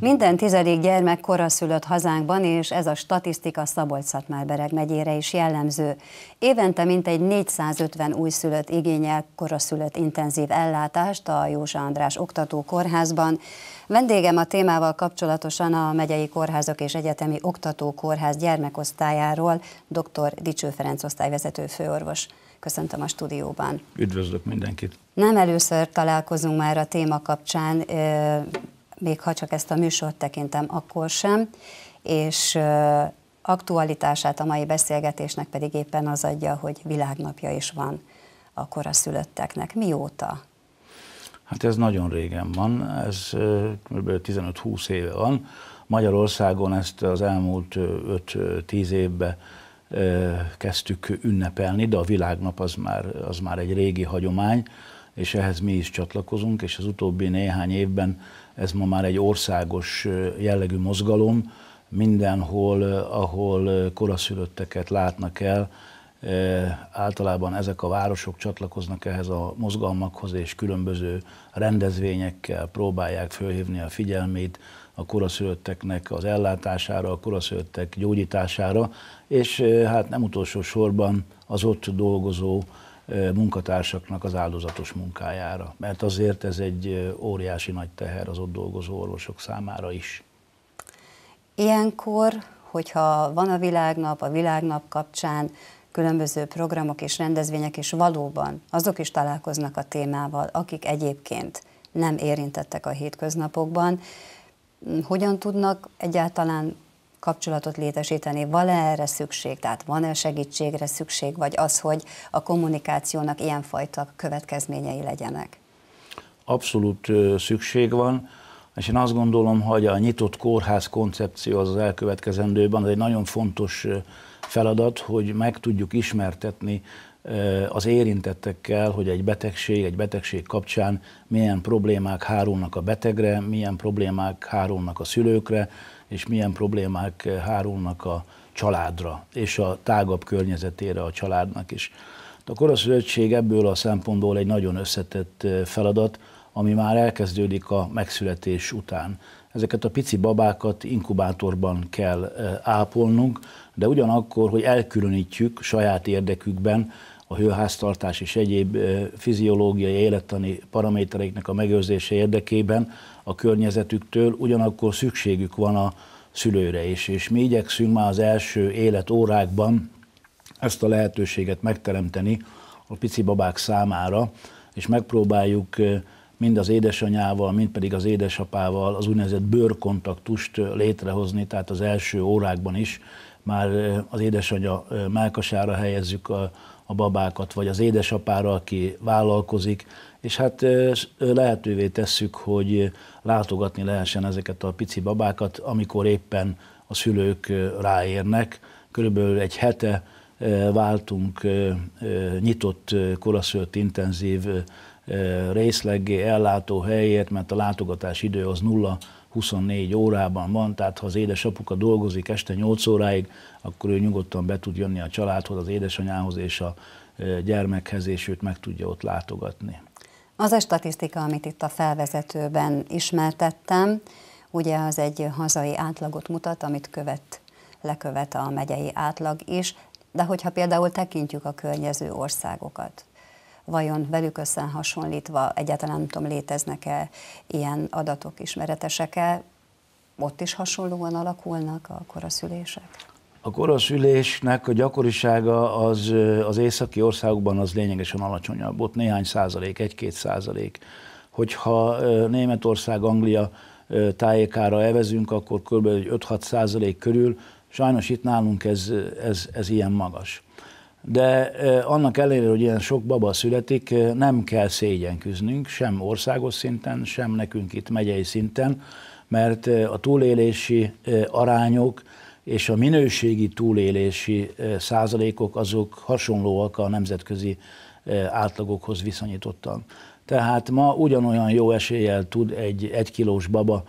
Minden tizedik gyermek koraszülött hazánkban, és ez a statisztika Szabolcs-Szatmárbereg megyére is jellemző. Évente mintegy 450 újszülött igényel koraszülött intenzív ellátást a Józsa András Oktató Kórházban. Vendégem a témával kapcsolatosan a megyei kórházak és egyetemi oktató kórház gyermekosztályáról dr. Dicső Ferenc osztályvezető főorvos. Köszöntöm a stúdióban. Üdvözlök mindenkit. Nem először találkozunk már a téma kapcsán még ha csak ezt a műsort tekintem, akkor sem, és aktualitását a mai beszélgetésnek pedig éppen az adja, hogy világnapja is van a koraszülötteknek. Mióta? Hát ez nagyon régen van, ez kb. 15-20 éve van. Magyarországon ezt az elmúlt 5-10 évben kezdtük ünnepelni, de a világnap az már, az már egy régi hagyomány, és ehhez mi is csatlakozunk, és az utóbbi néhány évben ez ma már egy országos jellegű mozgalom, mindenhol, ahol koraszülötteket látnak el, általában ezek a városok csatlakoznak ehhez a mozgalmakhoz, és különböző rendezvényekkel próbálják fölhívni a figyelmét a koraszülötteknek az ellátására, a koraszülöttek gyógyítására, és hát nem utolsó sorban az ott dolgozó munkatársaknak az áldozatos munkájára. Mert azért ez egy óriási nagy teher az ott dolgozó orvosok számára is. Ilyenkor, hogyha van a világnap, a világnap kapcsán különböző programok és rendezvények, és valóban azok is találkoznak a témával, akik egyébként nem érintettek a hétköznapokban, hogyan tudnak egyáltalán kapcsolatot létesíteni, van-e erre szükség, tehát van-e segítségre szükség, vagy az, hogy a kommunikációnak ilyenfajta következményei legyenek? Abszolút szükség van, és én azt gondolom, hogy a nyitott kórház koncepció az, az elkövetkezendőben az egy nagyon fontos feladat, hogy meg tudjuk ismertetni az érintettekkel, hogy egy betegség, egy betegség kapcsán milyen problémák hárulnak a betegre, milyen problémák hárulnak a szülőkre, és milyen problémák hárulnak a családra, és a tágabb környezetére a családnak is. A koroszövetség ebből a szempontból egy nagyon összetett feladat, ami már elkezdődik a megszületés után ezeket a pici babákat inkubátorban kell ápolnunk, de ugyanakkor, hogy elkülönítjük saját érdekükben a hőháztartás és egyéb fiziológiai élettani paramétereiknek a megőrzése érdekében a környezetüktől, ugyanakkor szükségük van a szülőre is, és mi igyekszünk már az első életórákban ezt a lehetőséget megteremteni a pici babák számára, és megpróbáljuk mind az édesanyával, mind pedig az édesapával az úgynevezett bőrkontaktust létrehozni, tehát az első órákban is már az édesanya melkasára helyezzük a, a babákat, vagy az édesapára, aki vállalkozik, és hát lehetővé tesszük, hogy látogatni lehessen ezeket a pici babákat, amikor éppen a szülők ráérnek. Körülbelül egy hete váltunk nyitott koraszölt intenzív részleggé ellátó helyért, mert a látogatás idő az nulla 24 órában van, tehát ha az édesapuka dolgozik este 8 óráig, akkor ő nyugodtan be tud jönni a családhoz, az édesanyához és a gyermekhez, és őt meg tudja ott látogatni. Az a statisztika, amit itt a felvezetőben ismertettem, ugye az egy hazai átlagot mutat, amit követ, lekövet a megyei átlag is, de hogyha például tekintjük a környező országokat, vajon velük összehasonlítva egyáltalán nem tudom, léteznek-e ilyen adatok ismeretesek-e, ott is hasonlóan alakulnak a koraszülések? A koraszülésnek a gyakorisága az, az északi országokban az lényegesen alacsonyabb, ott néhány százalék, egy-két százalék. Hogyha Németország, Anglia tájékára evezünk, akkor kb. 5-6 százalék körül, sajnos itt nálunk ez, ez, ez ilyen magas de annak ellenére, hogy ilyen sok baba születik, nem kell szégyenküznünk, sem országos szinten, sem nekünk itt megyei szinten, mert a túlélési arányok és a minőségi túlélési százalékok azok hasonlóak a nemzetközi átlagokhoz viszonyítottan. Tehát ma ugyanolyan jó eséllyel tud egy egykilós baba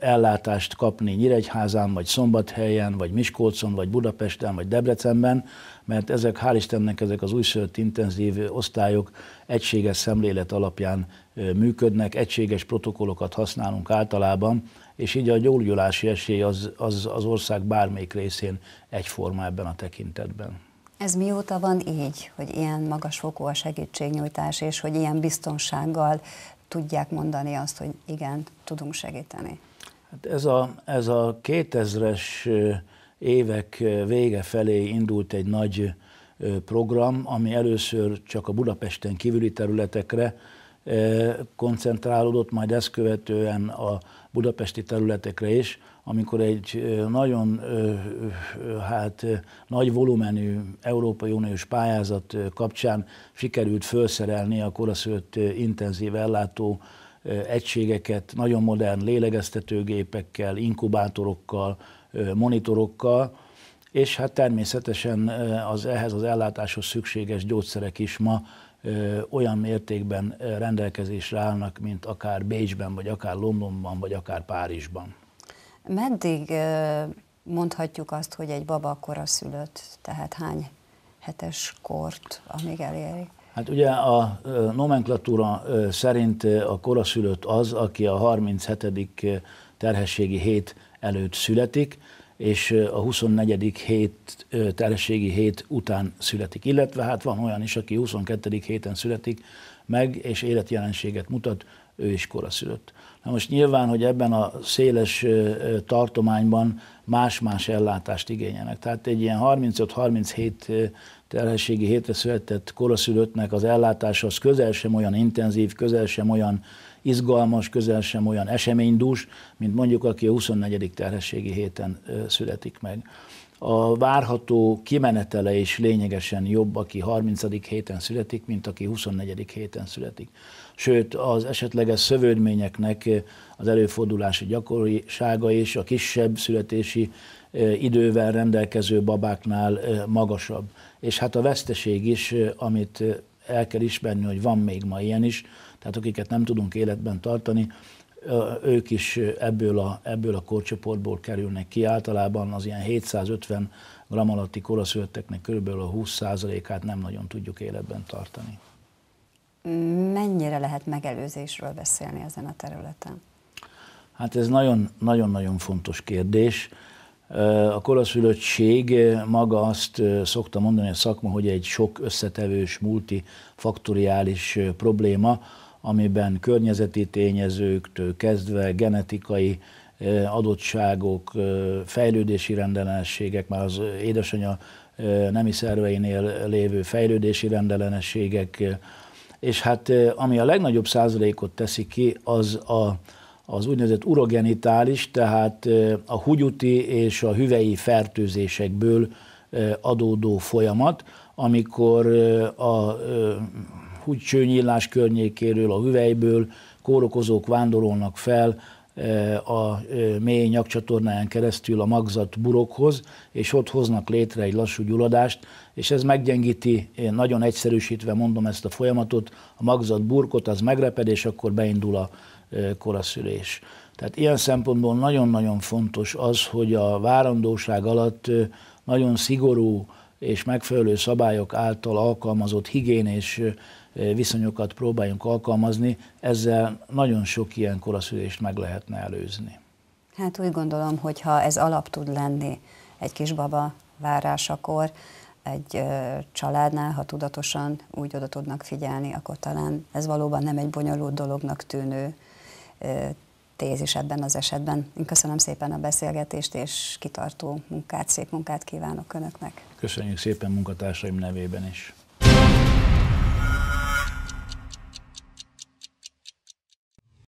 ellátást kapni Nyíregyházán, vagy Szombathelyen, vagy Miskolcon, vagy Budapesten, vagy Debrecenben, mert ezek, hál' Istennek, ezek az újszülött intenzív osztályok egységes szemlélet alapján működnek, egységes protokollokat használunk általában, és így a gyógyulási esély az, az, az ország bármelyik részén egyforma ebben a tekintetben. Ez mióta van így, hogy ilyen magasfokú a segítségnyújtás, és hogy ilyen biztonsággal tudják mondani azt, hogy igen, tudunk segíteni? Hát ez a, ez a 2000-es évek vége felé indult egy nagy program, ami először csak a Budapesten kívüli területekre koncentrálódott, majd ezt követően a budapesti területekre is, amikor egy nagyon hát, nagy volumenű Európai Uniós pályázat kapcsán sikerült felszerelni a koraszült intenzív ellátó egységeket nagyon modern lélegeztetőgépekkel, inkubátorokkal, monitorokkal, és hát természetesen az ehhez az ellátáshoz szükséges gyógyszerek is ma olyan mértékben rendelkezésre állnak, mint akár Bécsben, vagy akár Londonban, vagy akár Párizsban. Meddig mondhatjuk azt, hogy egy baba szülött, tehát hány hetes kort, amíg eléri? Hát ugye a nomenklatúra szerint a koraszülött az, aki a 37. terhességi hét előtt születik, és a 24. hét, terhességi hét után születik. Illetve hát van olyan is, aki 22. héten születik meg, és életjelenséget mutat ő is koraszülött. Na most nyilván, hogy ebben a széles tartományban más-más ellátást igényelnek. Tehát egy ilyen 35-37 terhességi hétre született koraszülöttnek az ellátása az közel sem olyan intenzív, közel sem olyan izgalmas, közel sem olyan eseménydús, mint mondjuk aki a 24. terhességi héten születik meg a várható kimenetele is lényegesen jobb, aki 30. héten születik, mint aki 24. héten születik. Sőt, az esetleges szövődményeknek az előfordulási gyakorisága és a kisebb születési e, idővel rendelkező babáknál e, magasabb. És hát a veszteség is, e, amit el kell ismerni, hogy van még ma ilyen is, tehát akiket nem tudunk életben tartani, ők is ebből a, ebből a korcsoportból kerülnek ki. Általában az ilyen 750 gram alatti koraszülötteknek körülbelül a 20%-át nem nagyon tudjuk életben tartani. Mennyire lehet megelőzésről beszélni ezen a területen? Hát ez nagyon-nagyon fontos kérdés. A koraszülöttség maga azt szokta mondani a szakma, hogy egy sok összetevős, multifaktoriális probléma, amiben környezeti tényezőktől kezdve genetikai eh, adottságok, eh, fejlődési rendellenességek, már az édesanyja eh, nemi szerveinél lévő fejlődési rendellenességek, és hát ami a legnagyobb százalékot teszi ki, az a, az úgynevezett urogenitális, tehát a húgyuti és a hüvei fertőzésekből adódó folyamat, amikor a húgycsőnyílás környékéről, a hüvelyből kórokozók vándorolnak fel e, a e, mély nyakcsatornáján keresztül a magzat burokhoz, és ott hoznak létre egy lassú gyulladást, és ez meggyengíti, én nagyon egyszerűsítve mondom ezt a folyamatot, a magzat burkot, az megreped, és akkor beindul a e, koraszülés. Tehát ilyen szempontból nagyon-nagyon fontos az, hogy a várandóság alatt nagyon szigorú és megfelelő szabályok által alkalmazott higiénés viszonyokat próbáljunk alkalmazni, ezzel nagyon sok ilyen koraszülést meg lehetne előzni. Hát úgy gondolom, hogy ha ez alap tud lenni egy kisbaba várásakor, egy családnál, ha tudatosan úgy oda tudnak figyelni, akkor talán ez valóban nem egy bonyolult dolognak tűnő tézis ebben az esetben. Én köszönöm szépen a beszélgetést, és kitartó munkát, szép munkát kívánok Önöknek. Köszönjük szépen munkatársaim nevében is.